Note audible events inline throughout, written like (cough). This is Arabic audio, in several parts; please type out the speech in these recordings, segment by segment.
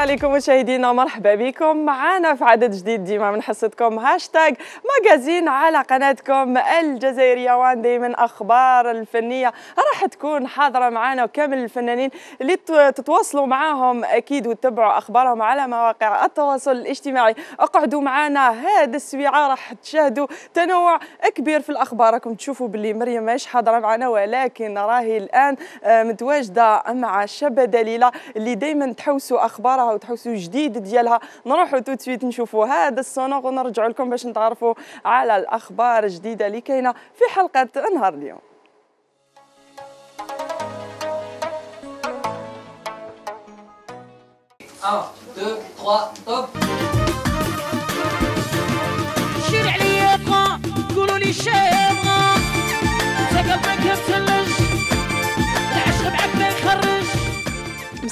عليكم مشاهدينا ومرحبا بكم معنا في عدد جديد ديما من حصتكم هاشتاغ ماجازين على قناتكم الجزائرية وان دايما أخبار الفنية راح تكون حاضره معنا وكامل الفنانين اللي تتواصلوا معاهم اكيد وتتبعوا اخبارهم على مواقع التواصل الاجتماعي اقعدوا معنا هذا السبيعه راح تشاهدوا تنوع كبير في الاخبار راكم تشوفوا باللي مريم ماهيش حاضره معنا ولكن راهي الان آه، متواجده مع شابه دليله اللي دائما تحوسوا اخبارها وتحوسوا جديد ديالها نروحوا توتويت نشوفوا هذا السونوغ ونرجعوا لكم باش نتعرفوا على الاخبار الجديده اللي كاينه في حلقه نهار اليوم مساء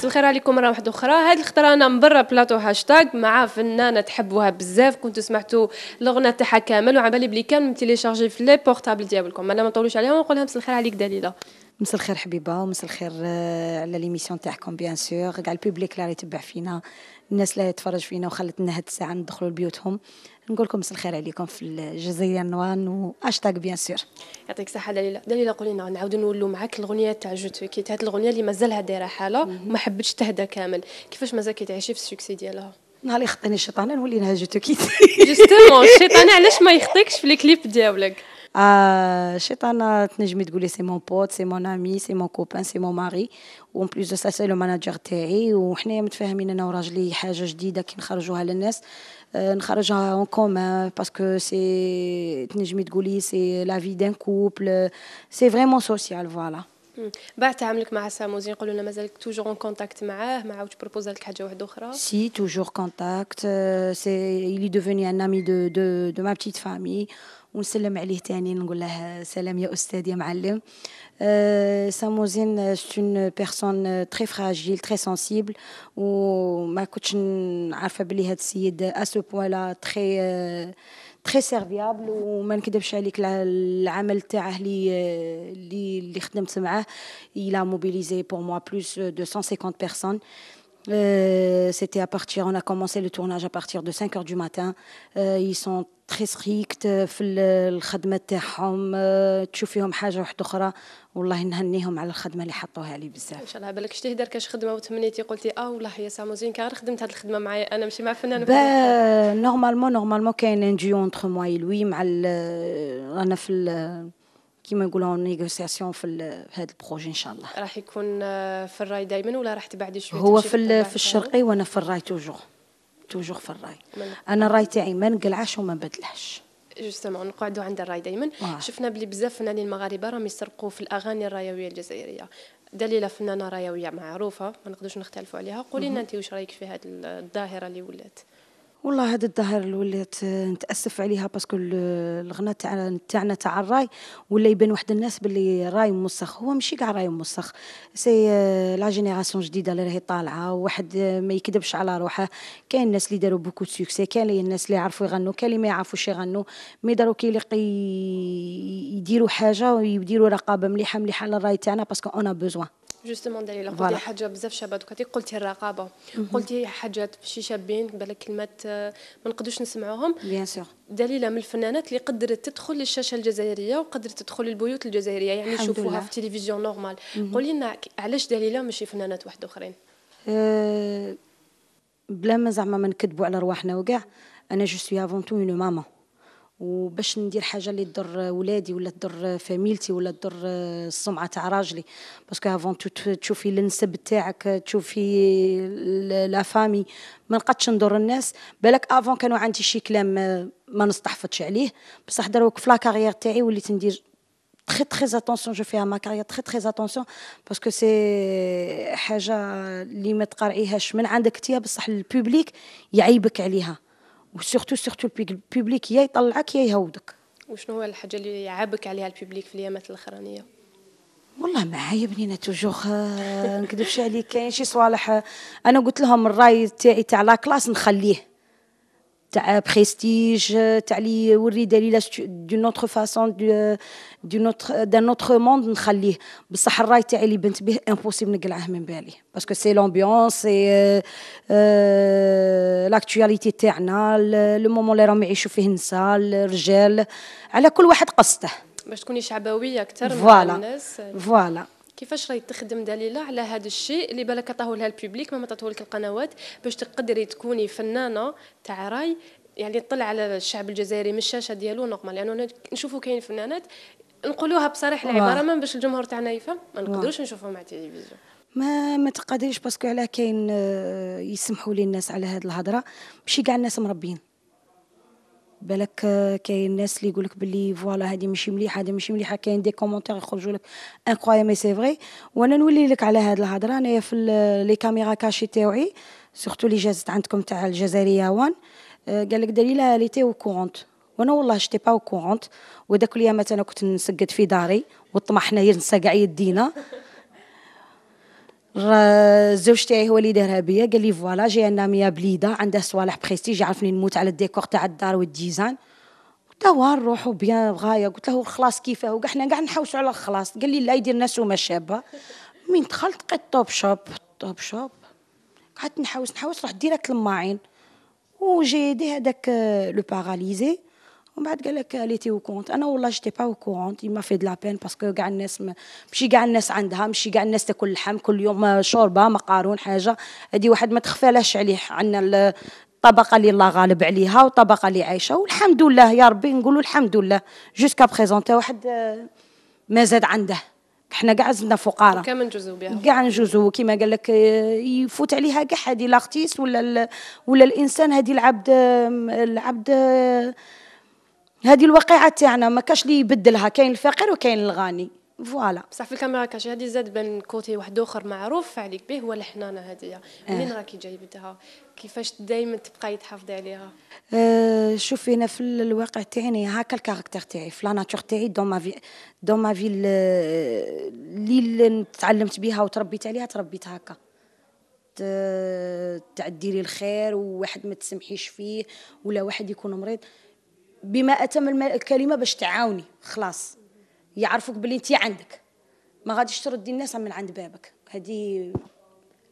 الخير عليكم مره واحده اخرى هذه الخطره انا من برا بلاطو هاشتاغ مع فنانه تحبوها بزاف كنتو سمعتوا الاغنيه تاعها كامل وعبالي بلي كان تيليشارجي في لي بورتابل ديالكم انا ما نطولوش ونقول ونقولها مساء الخير عليك دليله مسا الخير حبيبه ومسا الخير آه، على ليميسيون تاعكم بيان سور كاع البوبليك اللي يتبع فينا الناس اللي يتفرج فينا وخلتنا هاد الساعه ندخلوا لبيوتهم نقول لكم مسا الخير عليكم في الجزيره نوان وهاشتاغ بيان سور يعطيك الصحه دليله دليله قولي لنا نعاودوا نولوا معاك الاغنيه تاع جو توكيت هاد الاغنيه اللي مازالها دايره حاله وما حبتش تهدى كامل كيفاش مازال كي تعيشي في السكسي ديالها نهار اللي خطيني الشيطانه نولي لها جو توكيت جوستومون (laughs) الشيطانه علاش ما يخطيكش في الكليب دياولك Chetana, ah, je me disais, c'est mon pote, c'est mon ami, c'est mon copain, c'est mon mari. Ou en plus de ça, c'est le manager Théry. Ou on est en train de faire une chose que je dis, qui est en train de faire en commun, parce que c'est, je me disais, c'est la vie d'un couple. C'est vraiment social, voilà. بعد تعاملك مع ساموزين نقولوا لنا مازالك توجور اون كونتاكت معاه ما عاودش بروبوز لك حاجه واحده اخرى سي توجور كونتاكت سي il دوفوني devenu un دو دو de de ma petite famille ونسلم عليه تاني نقول له سلام يا استاذ يا معلم ساموزين سي اون بيرسون تري فراجيل تري سنسيبل وما كنتش عارفه بلي هذا السيد ا سو بوان لا تري très serviable et je ne sais pas si je suis convaincu que le travail qu'il a il a mobilisé pour moi plus de 150 personnes. Euh, c'était à partir, on a commencé le tournage à partir de 5 heures du matin. Euh, ils sont تري ont euh, في الخدمه تاعهم euh, تشوف فيهم حاجه واحده اخرى والله نهنيهم على الخدمه اللي حطوها لي بزاف ان شاء الله بالك شتي كاش خدمه وتمنيتي قلتي اه والله يا سامو زين كان خدمت هذه الخدمه معايا انا ماشي مع فنان با نورمالمون نورمالمون كاين ان ديو اونتر لوي مع رانا في كيما يقولوا نيغوسياسيون في هذا البروجي ان شاء الله راح يكون آه، في الراي دائما ولا راح تبعدي شويه هو في في الشرقي وانا في الراي توجور توجور في الراي انا الراي تاعي ما نقلعش وما نبدلهاش جوستومون نقعدوا عند الراي دائما آه. شفنا بلي بزاف فنانين المغاربه راهم يسرقوا في الاغاني الرايويه الجزائريه دليلة فنانة رايوية معروفة ما نقدرش نختلفوا عليها قولي لنا انت واش رايك في هذه الظاهرة اللي ولات والله هذا الظاهر اللي وليت آه، نتاسف عليها باسكو الغناء تاعنا تاعنا تاع الراي ولا يبان واحد الناس باللي راي موسخ هو ماشي كاع راي موسخ سي آه، لا جينيراسيون جديده اللي راهي طالعه واحد آه، ما يكذبش على روحه كاين الناس اللي داروا بوكو سوكسي كاين الناس اللي يعرفوا يغنوا كاين اللي ما يعرفوش يغنوا مي داروا كي يلقي يديروا حاجه ويديروا رقابه مليحه مليحه على الراي تاعنا باسكو اون بوزوان جوستومون داري لك قلتي حاجه بزاف شابه دوكا قلتي الرقابه قلتي حاجات شي شابين بالك كلمات آه، ما نقدوش نسمعوهم بيان سور دليله من الفنانات اللي قدرت تدخل للشاشه الجزائريه وقدرت تدخل للبيوت الجزائريه يعني يشوفوها في التلفزيون نورمال قولي لنا علاش دليله ماشي فنانات واحد اخرين أه بلا ما زعما ما نكذبوا على رواحنا وكاع انا جو سوي افون تو اون ماما وباش ندير حاجه اللي تضر ولادي ولا تضر فاميلتي ولا تضر السمعه تاع راجلي باسكو افون تشوفي النسب تاعك تشوفي لا فامي ما نقدش نضر الناس بالك افون كانوا عندي شي كلام آه، ما نستحفظش عليه بصح دروك في لا كارير تاعي وليت ندير تخي تخي اتونسيون جو فيها à تخي تخي très باسكو سي حاجه اللي ما تقرعيهاش من عندك انت بصح البوبليك يعيبك عليها وسورتو سورتو البيبليك يا يطلعك يا يهودك وشنو هو الحاجه اللي يعابك عليها البيبليك في اليامات الاخرانيه والله معايا بنينه توجو آه، نكذبش عليك كاين شي صوالح آه، انا قلت لهم الراي تاعي تاع لا كلاس نخليه تاع بريستيج آه، تاع لي وري دليل دو نوتر فاسون دو نوتر دان نوتر موند نخليه بصح الراي تاعي اللي بنت به امبوسيبل نقلعه من بالي باسكو سي لومبيونس سي لاكتواليتي تاعنا لو مومون اللي راهم يعيشوا فيه النساء الرجال على كل واحد قصته باش تكوني شعبويه اكثر من الناس فوالا كيفاش راهي تخدم دليله على هذا الشيء اللي بالك عطاه لها البوبليك ما عطاته لك القنوات باش تقدري تكوني فنانه تاع راي يعني تطلع على الشعب الجزائري من الشاشه ديالو نورمال لانه يعني نشوفوا كاين فنانات نقولوها بصريح العباره من باش الجمهور تاعنا يفهم ما نقدروش نشوفهم على التلفزيون ما ما تقادريش باسكو علاه كاين آه، يسمحوا لي الناس على هذه الهضره ماشي كاع الناس مربيين بالك آه، كاين ناس اللي يقولك بلي باللي فوالا هادي ماشي مليحه هادي ماشي مليحه كاين دي كومونتير يخرجوا لك انكرويا مي سي فري وانا نولي لك على هذه الهضره انايا في لي كاميرا كاشي تاوعي سورتو اللي جازت عندكم تاع الجزائريه وان آه، قال لك دليله لي تي كورونت وانا والله شتي با كورونت وداك اليوم انا كنت نسقد في داري والطمع حنايا نسى كاع يدينا الزوج تاعي هو اللي دارها بيا قال لي فوالا جاي انا ميا بليده عندها صوالح بريستيج عرفني نموت على الديكور تاع الدار والديزاين توا نروحوا بيان غايه قلت له خلاص كيفاه وكاع حنا كاع نحوسوا على الخلاص قال لي لا يدير وما شابه من دخلت لقيت توب شوب توب شوب قعدت نحوس نحوس رحت ديريكت للماعين وجي دي هذاك آه، لو باراليزي ومن بعد قال لك ليتي او كونت انا والله جيتي با كونت ما في لا بين باسكو كاع الناس ماشي كاع الناس عندها ماشي كاع الناس تاكل لحم كل يوم آه، شوربه مقارون حاجه هذه واحد ما تخفالهاش عليه عندنا الطبقه اللي الله غالب عليها والطبقه اللي عايشه والحمد لله يا ربي نقولوا الحمد لله جوسكا بريزونتا واحد آه، ما زاد عنده حنا كاع زدنا فقراء كاع نجوزو بها كاع نجوزو كيما قال لك آه، يفوت عليها كاع هذه لاختيس ولا ولا الانسان هذه العبد العبد هذه الواقعه تاعنا ما كاش لي يبدلها كاين الفقير وكاين الغني فوالا بصح في الكاميرا كاش هذه زاد بان كوتي واحد اخر معروف عليك به هو الحنانه هذه آه. منين راكي جايبتها كيفاش دائما تبقاي تحافظي عليها أه شوفي انا في الواقع تاعي هاكا الكاركتر تاعي في لا ناتور تاعي دون ما في دون ما في اللي تعلمت بها وتربيت عليها تربيت هكا تعديري الخير وواحد ما تسمحيش فيه ولا واحد يكون مريض بما اتم الكلمه باش تعاوني خلاص يعرفوك باللي انت عندك ما غاديش تردي الناس من عند بابك هذه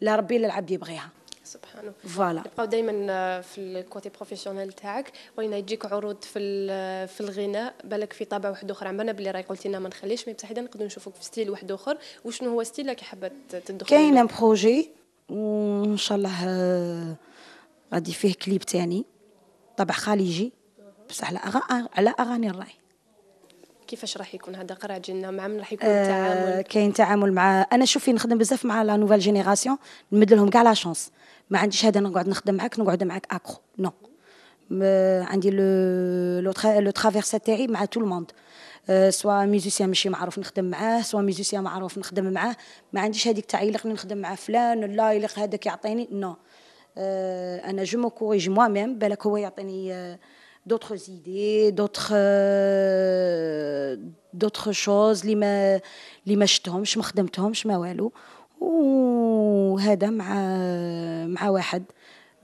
لا ربي لا العبد يبغيها سبحان الله فوالا يبقاو دائما آه، في الكوتي بروفيسيونيل تاعك ولينا يجيك عروض في آه، في الغناء بالك في طابع واحد اخر عمرنا بلي راهي قلتي لنا ما نخليش مي بصح نقدر نشوفوك في ستيل واحد اخر وشنو هو ستيل اللي حابه تدخل كاين بروجي وان شاء الله آه، غادي فيه كليب تاني طبع خليجي بس على على اغاني الراي كيفاش راح يكون هذا قرع جنة مع من راح يكون التعامل آه كاين تعامل مع انا شوفي نخدم بزاف مع لا نوفال جينيراسيون نمد لهم كاع لا شونس ما عنديش هذا نقعد نخدم معاك نقعد معاك اكرو نو euh، عندي لو لو ترافيرس تاعي مع تو الموند سوا ميوزيسيان ماشي معروف نخدم معاه سوا ميوزيسيان معروف نخدم معاه ما عنديش هذيك تاع يلقني نخدم مع فلان لا يلق هذاك يعطيني نو no. Euh، انا جو مو كوريج موا ميم بالك هو يعطيني آه، d'autres idées, d'autres euh, d'autres choses اللي ما اللي ما شفتهمش ما خدمتهمش ما والو وهذا مع مع واحد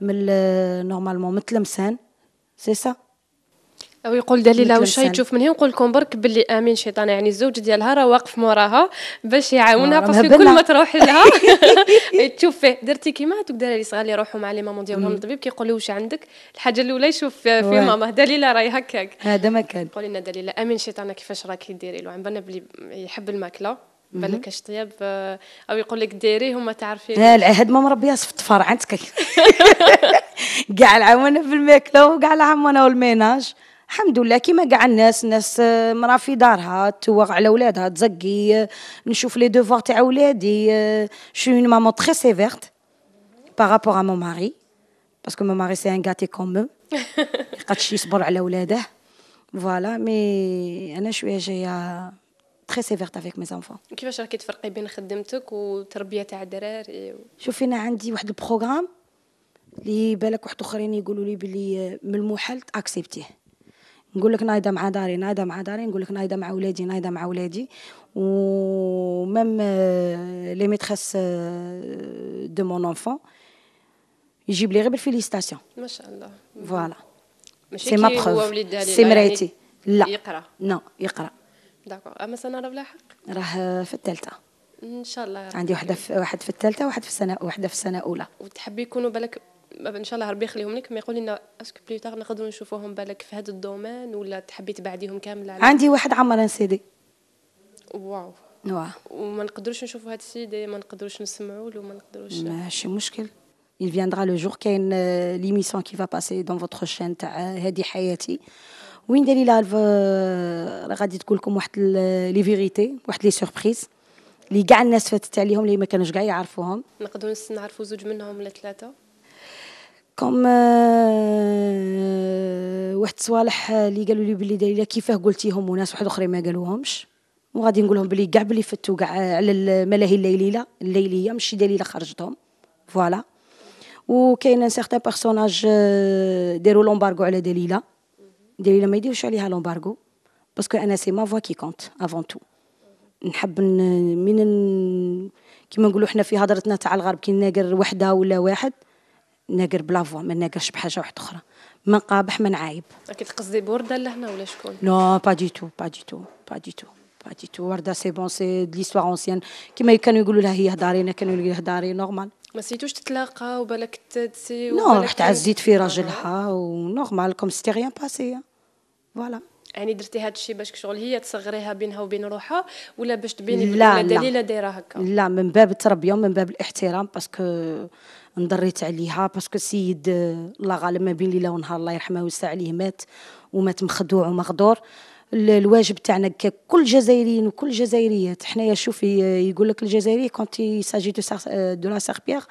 من نورمالمون من تلمسان سي سا او يقول دليله واش تشوف من هنا نقول لكم برك باللي امين شيطان يعني الزوج ديالها راه واقف موراها باش يعاونها آه، باسكو كل ما تروح لها (laughs) تشوف فيه درتي كيما هذوك الدراري الصغار اللي يروحوا مع لي مامون ديالهم للطبيب كيقول له واش عندك الحاجه الاولى يشوف في ماما دليله راهي هكاك هذا ما كان قولي لنا دليله امين شيطان كيفاش راكي ديري له عن بالنا بلي يحب الماكله بالك اش طياب آه، او يقول لك ديري هما تعرفين لا لا هاد ما مربيه صفت عندك كاع العوانه في الماكله وكاع العوانه والميناج الحمد لله كيما كاع الناس ناس آه، مرا في دارها توغ على ولادها تزقي آه، نشوف لي دوفوار تاع ولادي شو اون مامون تري سيفيرت بارابور ا مون ماري باسكو مون ماري سي ان غاتي كوم قدش يصبر على ولاده فوالا مي انا شويه جايه تري سيفيرت افيك مي زانفون كيفاش راكي تفرقي بين خدمتك وتربيه تاع الدراري شوفي انا عندي واحد البروغرام اللي بالك واحد اخرين يقولوا لي بلي آه، من المحال تاكسبتيه نقول لك نايضه مع داري نايضه مع داري نقول لك نايضه مع ولادي نايضه مع ولادي ومام آه، لي ميتريس آه، دو مون انفون يجيب لي غير بالفيليستاسيون ما شاء الله فوالا سي ما بروف سي مراتي لا يقرا نو يقرا داكور اما سنه راه لاحق راه آه، في الثالثه ان شاء الله عندي واحده في واحد في الثالثه واحد في السنه وحده في السنه الاولى وتحبي يكونوا بالك ان شاء الله ربي يخليهم لك يقول لنا اسكو بلي تاغ نقدروا نشوفوهم بالك في هذا الدومين ولا تحبي تبعديهم كامل على عندي واحد عمران سيدي واو واو وما نقدروش نشوفوا هذا دي ما نقدروش نسمعوا له ما نقدروش ماشي مشكل il viendra le jour كاين euh, l'émission qui va passer dans votre chaîne تاع هذه حياتي وين داري لها غادي تقول لكم واحد لي فيريتي واحد لي سوربريز اللي كاع الناس فاتت عليهم اللي ما كانوش كاع يعرفوهم نقدروا نعرفوا زوج منهم ولا ثلاثه كوم آه، واحد الصوالح آه، اللي قالوا لي بلي دايره كيفاه قلتيهم وناس واحد اخرين ما قالوهمش وغادي نقول لهم بلي كاع بلي فتو كاع آه، على الملاهي الليليه الليليه ماشي دليله خرجتهم فوالا وكاين ان سيغتان بيرسوناج داروا لومبارغو على دليله دليله ما يديروش عليها لومبارغو باسكو انا سي ما فوا كي كونت افون تو نحب من كيما نقولوا حنا في هضرتنا تاع الغرب كي ناقر وحده ولا واحد ناقر بلا فوا ما ناقرش بحاجه واحده اخرى ما نقابح ما نعايب اكيد قصدي بورده لهنا ولا شكون نو با دي تو با دي تو با دي تو با دي تو ورده سي بون سي ليستوار اونسيان كيما كانوا يقولوا لها هي هداري انا كانوا يقولوا لها هداري نورمال ما نسيتوش تتلاقى وبالك تسي نو رحت عزيت في راجلها ونورمال كوم سيتي ريان باسي فوالا يعني درتي هذا الشيء باش شغل هي تصغريها بينها وبين روحها ولا باش تبيني لا لا دليله دايره هكا لا من باب التربيه ومن باب الاحترام باسكو نضريت عليها باسكو السيد آه، الله غالب ما بين ليله ونهار الله يرحمه ويسع عليه مات ومات مخدوع ومغدور الواجب تاعنا ككل جزائريين وكل جزائريات حنايا شوفي آه، يقول لك الجزائري كونت يساجي دو دو لا سار بيغ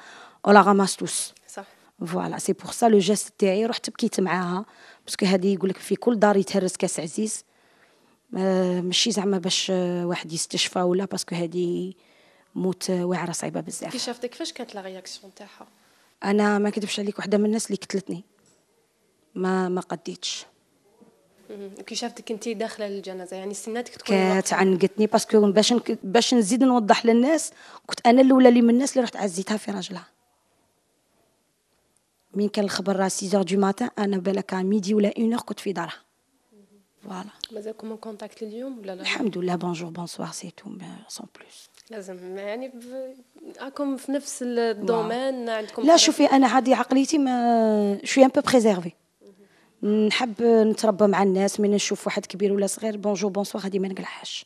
لا غاماس توس صح فوالا سي بور سا لو جيست تاعي رحت بكيت معاها باسكو هذه يقول لك في كل دار يتهرس كاس عزيز آه، ماشي زعما باش واحد يستشفى ولا باسكو هذه موت واعره صعيبه بزاف كي شافتك كيفاش كانت لا رياكسيون تاعها انا ما كذبش عليك وحده من الناس اللي قتلتني ما ما قديتش كي شافتك انت داخله للجنازه يعني سناتك تكون عنقتني باسكو باش باش نزيد نوضح للناس كنت انا الاولى اللي من الناس اللي رحت عزيتها في راجلها من كان الخبر 6 دو ماتان انا بالك ميدي ولا اون كنت في دارها فوالا مازالكم كونتاكت اليوم ولا لا الحمد لله بونجور بونسوار سي تو سون بلوس لازم يعني راكم في نفس الدومين عندكم لا شوفي انا هذه عقليتي ما شوي ان بو بريزيرفي نحب نتربى مع الناس من نشوف واحد كبير ولا صغير بونجور بونسوار هذه ما نقلعهاش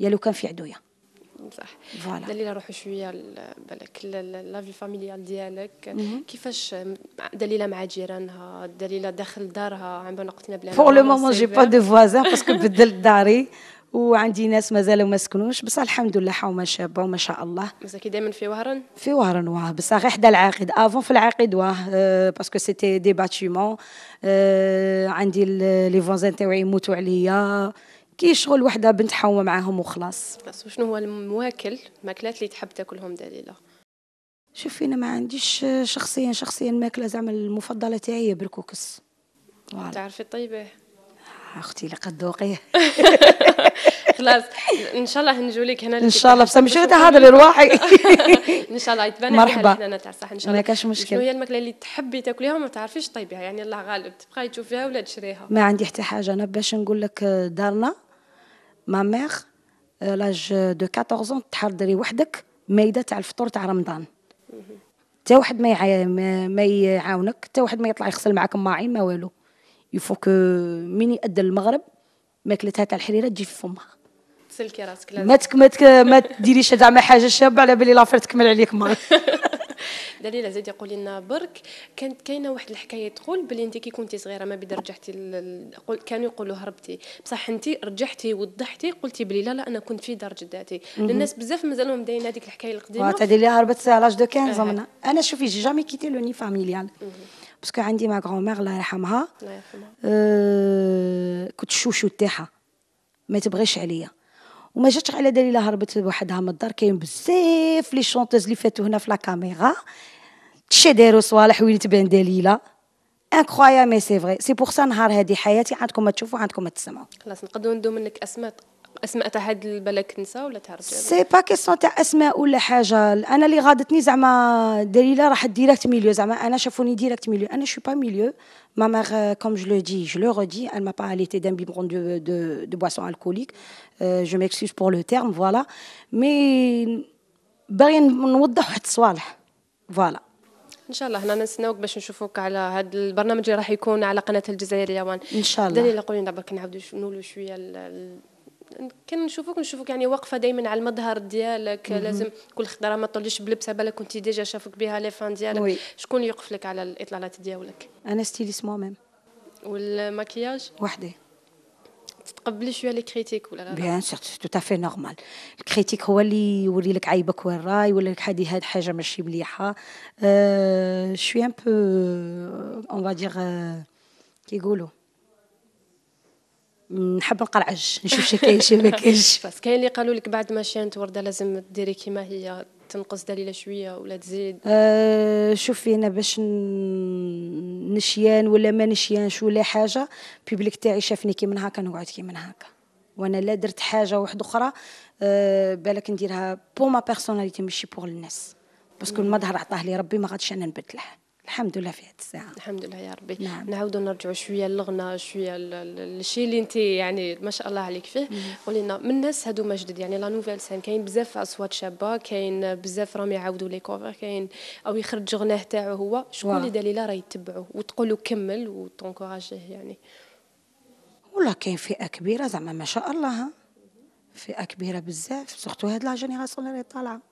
يا لو كان في عدويه بصح فوالا دليل روحي شويه بالك لافي فاميليال ديالك كيفاش دليله مع جيرانها دليله داخل دارها عم بنقتنا بلا فور لو مومون جي با دو فوازان باسكو بدلت داري وعندي ناس مازالوا ما سكنوش بصح الحمد لله حوما شابه وما شاء الله بصح كي دائما في وهران في وهران واه بصح غير حدا العاقد افون في العاقد واه باسكو سيتي دي باتيمون عندي لي فوزان تاعي يموتوا عليا كي شغل وحده بنت حوا معاهم وخلاص بس شنو هو المواكل الماكلات اللي تحب تاكلهم دليله شوفي انا ما عنديش شخصيا شخصيا ماكله زعما المفضله تاعي بالكوكس تعرفي طيبه اختي لقد ذوقيه (laughs) خلاص ان شاء الله لك هنا ان شاء الله ماشي مش هذا لروحي (laughs) ان شاء الله يتبان مرحبا هنا تاع الصح ان شاء الله ما كاش مشكل شنو هي الماكله اللي تحبي تاكليها وما تعرفيش طيبيها يعني الله غالب تبقاي تشوفيها ولا تشريها ما عندي حتى حاجه انا باش نقول لك آه، دارنا ما ميغ آه، لاج دو 14 تحضري وحدك مايده تاع الفطور تاع رمضان حتى واحد ما يعاونك حتى واحد ما يطلع يغسل معاك ماعين ما والو يفوك من يأدى المغرب ماكلتها تاع الحريره تجي في فمها تسلكي راسك ما تك ما تك ما تديريش زعما حاجه شابه على بالي لافير تكمل عليك مرة (laughs) دليله زيد يقول لنا برك كانت كاينه واحد الحكايه تقول بلي انت كي كنتي صغيره ما بدا رجعتي كانوا يقولوا هربتي بصح انت رجعتي وضحتي قلتي بلي لا لا انا كنت في دار جداتي الناس بزاف مازالهم داين هذيك الحكايه القديمه تاع اللي هربت على لاج دو 15 انا شوفي جامي كيتي لو ني فاميليال باسكو عندي ما غران مير الله يرحمها يرحمها آه، كنت الشوشو تاعها ما تبغيش عليا وما جاتش على دليل هربت بوحدها من الدار كاين بزاف لي شونتوز اللي فاتوا هنا في لا كاميرا دارو داروا صوالح وين تبان دليله انكرويا مي سي فري سي بور سا نهار هذه حياتي عندكم ما تشوفوا عندكم ما تسمعوا خلاص نقدروا ندو منك اسماء اسماء تاع هاد البلاك كنسه ولا تاع رجال سي با كيسيون تاع اسماء ولا حاجه انا اللي غادتني زعما دليله راحت ديريكت ميليو زعما انا شافوني ديريكت ميليو انا شو با ميليو Ma mère, euh, comme جو لو dis, je le redis, elle m'a pas allaité دو دو بواسون الكوليك جو boisson بور لو تيرم فوالا مي باغي نوضح واحد الصوالح فوالا ان شاء الله هنا نستناوك باش نشوفوك على هذا البرنامج اللي راح يكون على قناه الجزائر وان ان شاء الله دليل قولي برك نعاودوا نولوا شويه كان نشوفوك نشوفوك يعني واقفه دائما على المظهر ديالك مم. لازم كل خضره ما تطليش بلبسه بالك كنتي ديجا شافوك بها لي فان ديالك وي. شكون يوقف لك على الاطلالات ديالك انا ستيليس مو ميم والماكياج وحدي تتقبلي شويه لي كريتيك ولا لا بيان سيغ تو تافي نورمال الكريتيك هو اللي يوري لك عيبك وين راه يوري لك هذه هاد حاجه ماشي مليحه أه شويه ان بو اون فادير كيقولوا نحب نقرعج نشوف شي كاين شي ما (laughs) كاينش كاين اللي قالوا لك بعد ما شانت ورده لازم ديري كيما هي تنقص دليله شويه ولا تزيد أه شوفي انا باش نشيان ولا ما نشيانش ولا حاجه بيبليك تاعي شافني كي من هكا نقعد كي من هكا وانا لا درت حاجه وحده اخرى أه بالك نديرها بور ما بيرسوناليتي ماشي بور الناس باسكو المظهر عطاه لي ربي ما غاديش انا نبدله الحمد لله في هذه الساعه الحمد لله يا ربي نعم. نعاودوا نرجعوا شويه للغنى شويه للشيء اللي انت يعني ما شاء الله عليك فيه قولي لنا من الناس هذوما جدد يعني لا نوفيل سان كاين بزاف اصوات شابه كاين بزاف راهم يعاودوا لي كوفر كاين او يخرج غناه تاعو هو شكون اللي دليله راه يتبعوه وتقول له كمل وتنكوراجيه يعني والله كاين فئه كبيره زعما ما شاء الله فئه كبيره بزاف سورتو هاد لا جينيراسيون اللي طالعه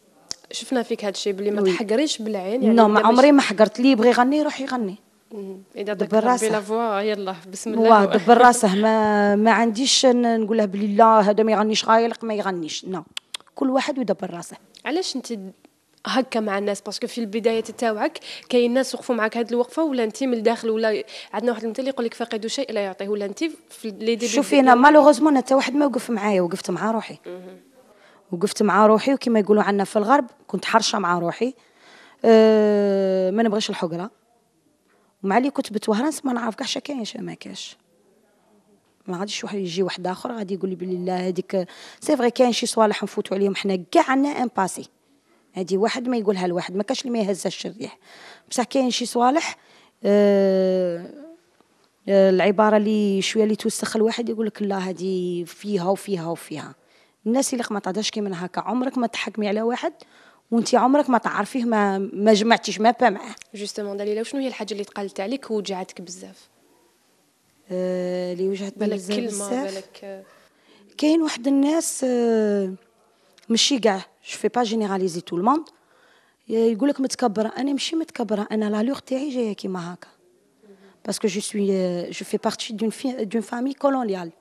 شفنا فيك هذا الشيء بلي ما تحقريش بالعين يعني نو ما عمري ما حقرت لي يبغي يغني يروح يغني اذا دبر راسه فوا يلا بسم الله واه دبر راسه ما ما عنديش نقول له بلي لا هذا ما يغنيش غايلق ما يغنيش نو كل واحد يدبر راسه علاش انت هكا مع الناس باسكو في البدايه تاوعك كاين ناس وقفوا معك هاد الوقفه ولا انت من الداخل ولا عندنا واحد المثال يقول لك فاقد شيء لا يعطيه ولا انت في لي ديبي شوفي انا مالوغوزمون حتى واحد ما وقف معايا وقفت مع روحي وقفت مع روحي وكما يقولوا عنا في الغرب كنت حرشه مع روحي أه ما نبغيش الحقره ومع اللي كنت بتوهران ما نعرف كاع شكاين ما كاش ما غاديش واحد يجي واحد اخر غادي يقول لي بلي لا هذيك سي فغي كاين شي صوالح نفوتوا عليهم حنا كاع عندنا ان باسي هادي واحد ما يقولها لواحد ما كاش اللي ما يهزهاش الريح بصح كاين شي صوالح أه،, أه العباره اللي شويه اللي توسخ الواحد يقول لك لا هادي فيها وفيها وفيها الناس اللي ما تعداش كيما من هكا عمرك ما تحكمي على واحد وانت عمرك ما تعرفيه ما ما جمعتيش ما با معاه جوستومون دليله وشنو هي الحاجه اللي تقالت عليك ووجعتك بزاف آه، اللي آه بالك كلمه بالك كاين واحد الناس آه، ماشي كاع جو في با جينيراليزي تو الموند يقول لك متكبره انا ماشي متكبره انا لالور تاعي جايه كيما هكا باسكو جو سوي جو في بارتي دون دون فامي كولونيال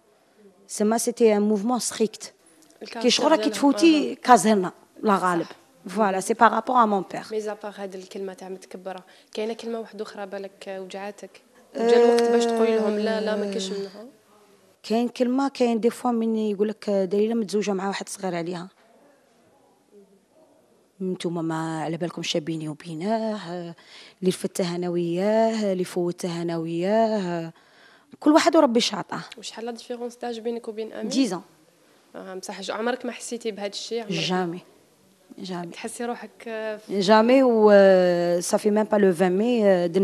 سما سيتي ان موفمون ستريكت كي كيشغرها كي تفوتي هنا لا غالب فوالا سي باغ ا مون بيغ مي زابار هاد الكلمه تاع متكبره كاينه كلمه واحده اخرى بالك وجعاتك أه، جا الوقت باش تقولي لهم لا لا ما كاش منها كاين كلمه كاين دي فوا من يقول لك دليله متزوجه مع واحد صغير عليها نتوما ما على بالكم شابيني وبيناه اللي فتاه انا وياه اللي فوتاه انا وياه كل واحد وربي شاطاه وشحال لا ديفيرونس تاج بينك وبين امين 10 آه، بصح عمرك ما حسيتي بهذا الشيء جامي جامي تحسي روحك جامي و صافي ميم با لو 20 مي